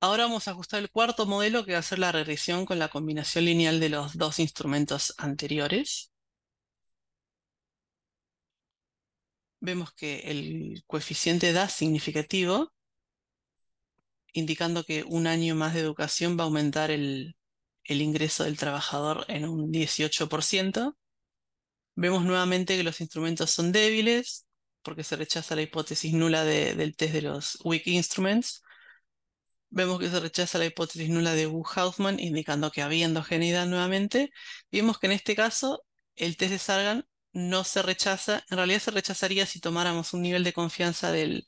Ahora vamos a ajustar el cuarto modelo que va a ser la regresión con la combinación lineal de los dos instrumentos anteriores. Vemos que el coeficiente da significativo, indicando que un año más de educación va a aumentar el, ingreso del trabajador en un 18%. Vemos nuevamente que los instrumentos son débiles, porque se rechaza la hipótesis nula del test de los weak instruments. Vemos que se rechaza la hipótesis nula de Wu hausman indicando que había endogeneidad nuevamente. Vimos que en este caso el test de Sargan no se rechaza, en realidad se rechazaría si tomáramos un nivel de confianza del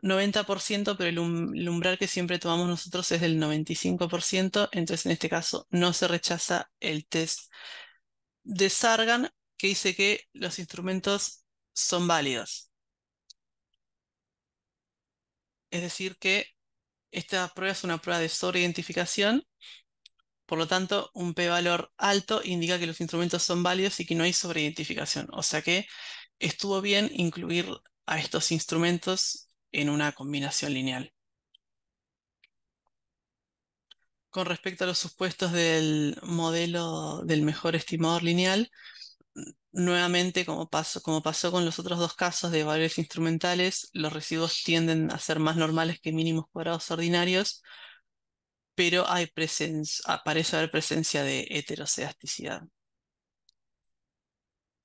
90%, pero el, um-, el umbral que siempre tomamos nosotros es del 95%, entonces en este caso no se rechaza el test de Sargan, que dice que los instrumentos son válidos. Es decir, que esta prueba es una prueba de sobreidentificación, por lo tanto, un p-valor alto indica que los instrumentos son válidos y que no hay sobreidentificación, o sea que estuvo bien incluir a estos instrumentos en una combinación lineal. Con respecto a los supuestos del modelo del mejor estimador lineal, nuevamente, como pasó, como pasó con los otros dos casos de valores instrumentales, los residuos tienden a ser más normales que mínimos cuadrados ordinarios, pero hay presencia, ah, parece haber presencia de heteroseasticidad.